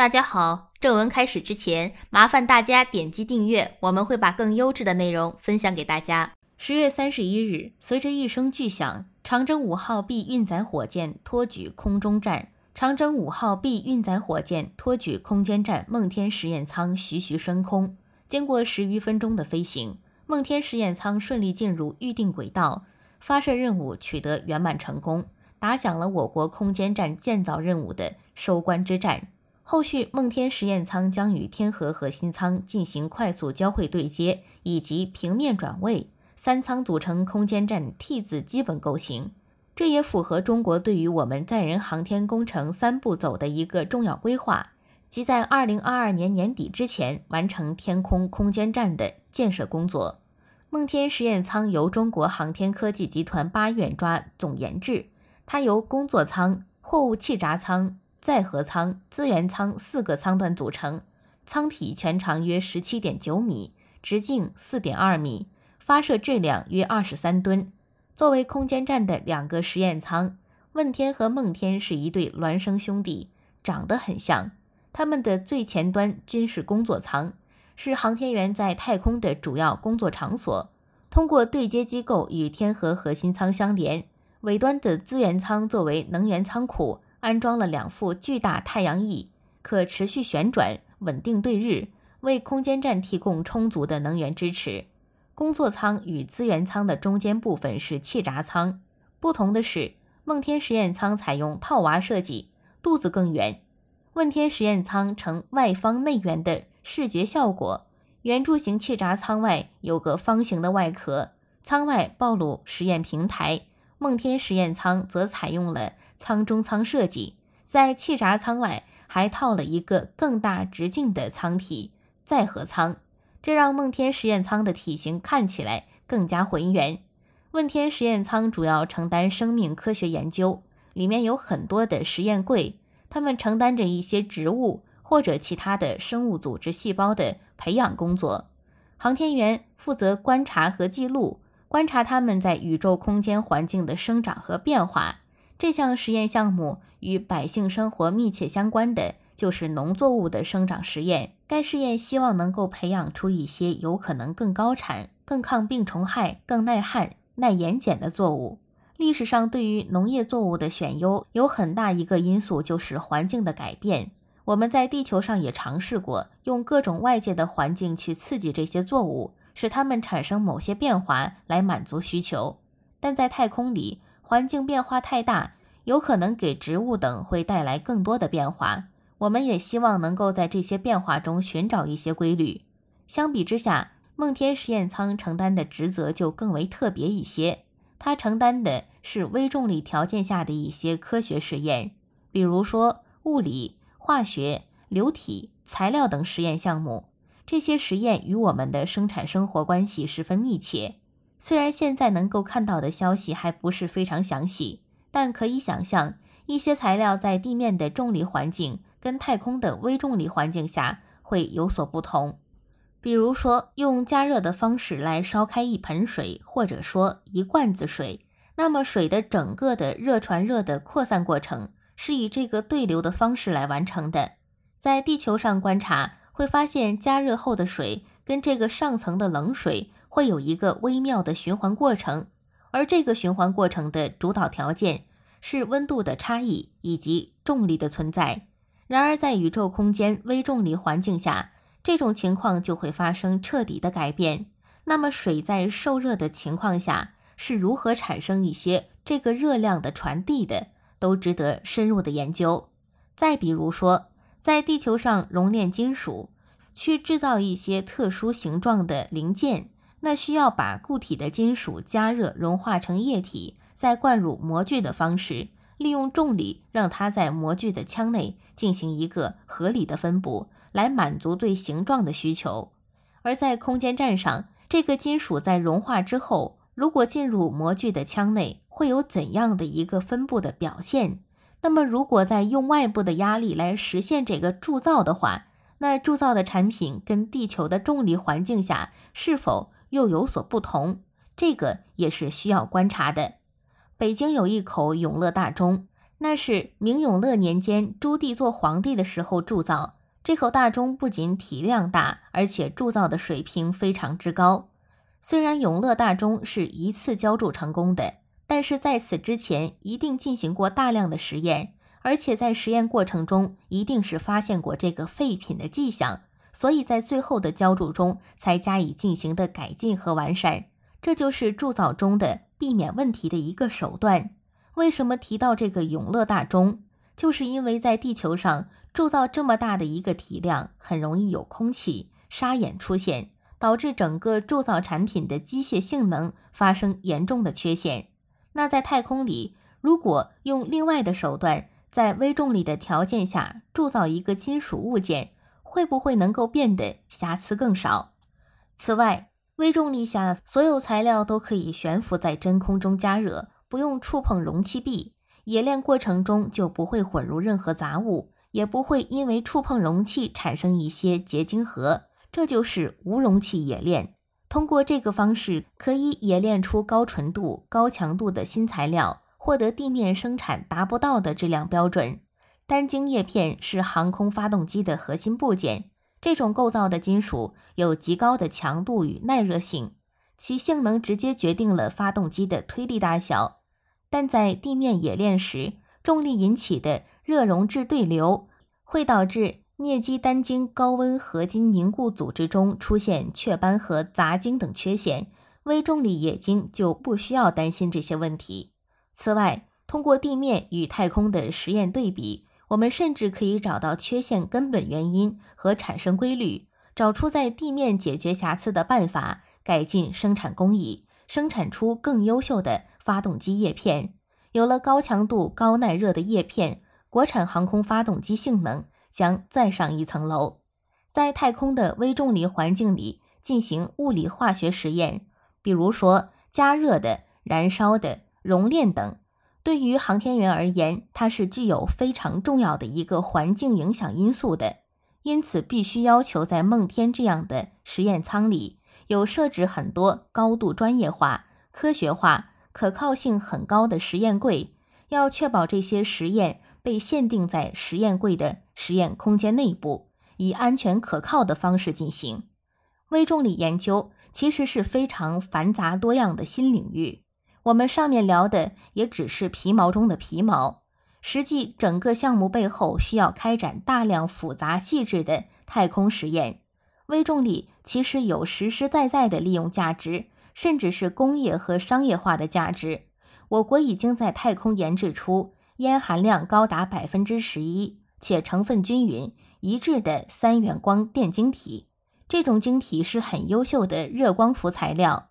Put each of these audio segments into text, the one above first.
大家好，正文开始之前，麻烦大家点击订阅，我们会把更优质的内容分享给大家。十月三十一日，随着一声巨响，长征五号 B 运载火箭托举空中站，长征五号 B 运载火箭托举空间站梦天实验舱徐徐升空。经过十余分钟的飞行，梦天实验舱顺利进入预定轨道，发射任务取得圆满成功，打响了我国空间站建造任务的收官之战。后续梦天实验舱将与天河核心舱进行快速交会对接以及平面转位，三舱组成空间站 T 字基本构型。这也符合中国对于我们载人航天工程三步走的一个重要规划，即在二零二二年年底之前完成天空空间站的建设工作。梦天实验舱由中国航天科技集团八院抓总研制，它由工作舱、货物气闸舱。载荷舱、资源舱四个舱段组成，舱体全长约十七点九米，直径四点二米，发射质量约二十三吨。作为空间站的两个实验舱，问天和梦天是一对孪生兄弟，长得很像。他们的最前端均是工作舱，是航天员在太空的主要工作场所。通过对接机构与天河核心舱相连，尾端的资源舱作为能源仓库。安装了两副巨大太阳翼，可持续旋转稳定对日，为空间站提供充足的能源支持。工作舱与资源舱的中间部分是气闸舱。不同的是，梦天实验舱采用套娃设计，肚子更圆。问天实验舱呈外方内圆的视觉效果，圆柱形气闸舱外有个方形的外壳，舱外暴露实验平台。梦天实验舱则采用了。舱中舱设计，在气闸舱外还套了一个更大直径的舱体载荷舱，这让梦天实验舱的体型看起来更加浑圆。问天实验舱主要承担生命科学研究，里面有很多的实验柜，它们承担着一些植物或者其他的生物组织细胞的培养工作。航天员负责观察和记录，观察他们在宇宙空间环境的生长和变化。这项实验项目与百姓生活密切相关的，就是农作物的生长实验。该试验希望能够培养出一些有可能更高产、更抗病虫害、更耐旱、耐盐碱的作物。历史上，对于农业作物的选优，有很大一个因素就是环境的改变。我们在地球上也尝试过用各种外界的环境去刺激这些作物，使它们产生某些变化来满足需求，但在太空里。环境变化太大，有可能给植物等会带来更多的变化。我们也希望能够在这些变化中寻找一些规律。相比之下，梦天实验舱承担的职责就更为特别一些。它承担的是微重力条件下的一些科学实验，比如说物理、化学、流体、材料等实验项目。这些实验与我们的生产生活关系十分密切。虽然现在能够看到的消息还不是非常详细，但可以想象，一些材料在地面的重力环境跟太空的微重力环境下会有所不同。比如说，用加热的方式来烧开一盆水，或者说一罐子水，那么水的整个的热传热的扩散过程是以这个对流的方式来完成的。在地球上观察，会发现加热后的水跟这个上层的冷水。会有一个微妙的循环过程，而这个循环过程的主导条件是温度的差异以及重力的存在。然而，在宇宙空间微重力环境下，这种情况就会发生彻底的改变。那么，水在受热的情况下是如何产生一些这个热量的传递的，都值得深入的研究。再比如说，在地球上熔炼金属，去制造一些特殊形状的零件。那需要把固体的金属加热融化成液体，再灌入模具的方式，利用重力让它在模具的腔内进行一个合理的分布，来满足对形状的需求。而在空间站上，这个金属在融化之后，如果进入模具的腔内，会有怎样的一个分布的表现？那么，如果在用外部的压力来实现这个铸造的话，那铸造的产品跟地球的重力环境下是否？又有所不同，这个也是需要观察的。北京有一口永乐大钟，那是明永乐年间朱棣做皇帝的时候铸造。这口大钟不仅体量大，而且铸造的水平非常之高。虽然永乐大钟是一次浇铸成功的，但是在此之前一定进行过大量的实验，而且在实验过程中一定是发现过这个废品的迹象。所以在最后的浇筑中才加以进行的改进和完善，这就是铸造中的避免问题的一个手段。为什么提到这个永乐大钟？就是因为在地球上铸造这么大的一个体量，很容易有空气沙眼出现，导致整个铸造产品的机械性能发生严重的缺陷。那在太空里，如果用另外的手段，在微重力的条件下铸造一个金属物件。会不会能够变得瑕疵更少？此外，微重力下所有材料都可以悬浮在真空中加热，不用触碰容器壁，冶炼过程中就不会混入任何杂物，也不会因为触碰容器产生一些结晶核。这就是无容器冶炼。通过这个方式，可以冶炼出高纯度、高强度的新材料，获得地面生产达不到的质量标准。单晶叶片是航空发动机的核心部件，这种构造的金属有极高的强度与耐热性，其性能直接决定了发动机的推力大小。但在地面冶炼时，重力引起的热溶质对流会导致镍基单晶高温合金凝固组织中出现雀斑和杂晶等缺陷。微重力冶金就不需要担心这些问题。此外，通过地面与太空的实验对比。我们甚至可以找到缺陷根本原因和产生规律，找出在地面解决瑕疵的办法，改进生产工艺，生产出更优秀的发动机叶片。有了高强度、高耐热的叶片，国产航空发动机性能将再上一层楼。在太空的微重力环境里进行物理化学实验，比如说加热的、燃烧的、熔炼等。对于航天员而言，它是具有非常重要的一个环境影响因素的，因此必须要求在梦天这样的实验舱里有设置很多高度专业化、科学化、可靠性很高的实验柜，要确保这些实验被限定在实验柜的实验空间内部，以安全可靠的方式进行。微重力研究其实是非常繁杂多样的新领域。我们上面聊的也只是皮毛中的皮毛，实际整个项目背后需要开展大量复杂细致的太空实验。微重力其实有实实在在的利用价值，甚至是工业和商业化的价值。我国已经在太空研制出烟含量高达百分之十一且成分均匀一致的三元光电晶体，这种晶体是很优秀的热光伏材料。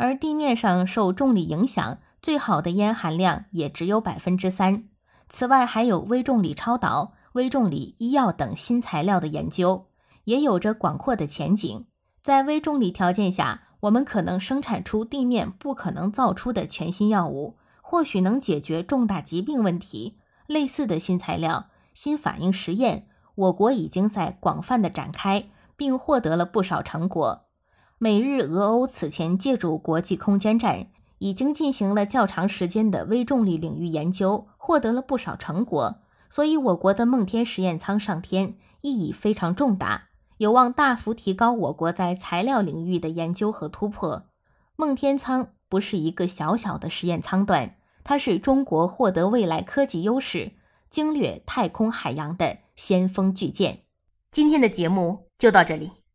而地面上受重力影响，最好的烟含量也只有百分之三。此外，还有微重力超导、微重力医药等新材料的研究，也有着广阔的前景。在微重力条件下，我们可能生产出地面不可能造出的全新药物，或许能解决重大疾病问题。类似的新材料、新反应实验，我国已经在广泛的展开，并获得了不少成果。美日俄欧此前借助国际空间站，已经进行了较长时间的微重力领域研究，获得了不少成果。所以，我国的梦天实验舱上天意义非常重大，有望大幅提高我国在材料领域的研究和突破。梦天舱不是一个小小的实验舱段，它是中国获得未来科技优势、经略太空海洋的先锋巨舰。今天的节目就到这里。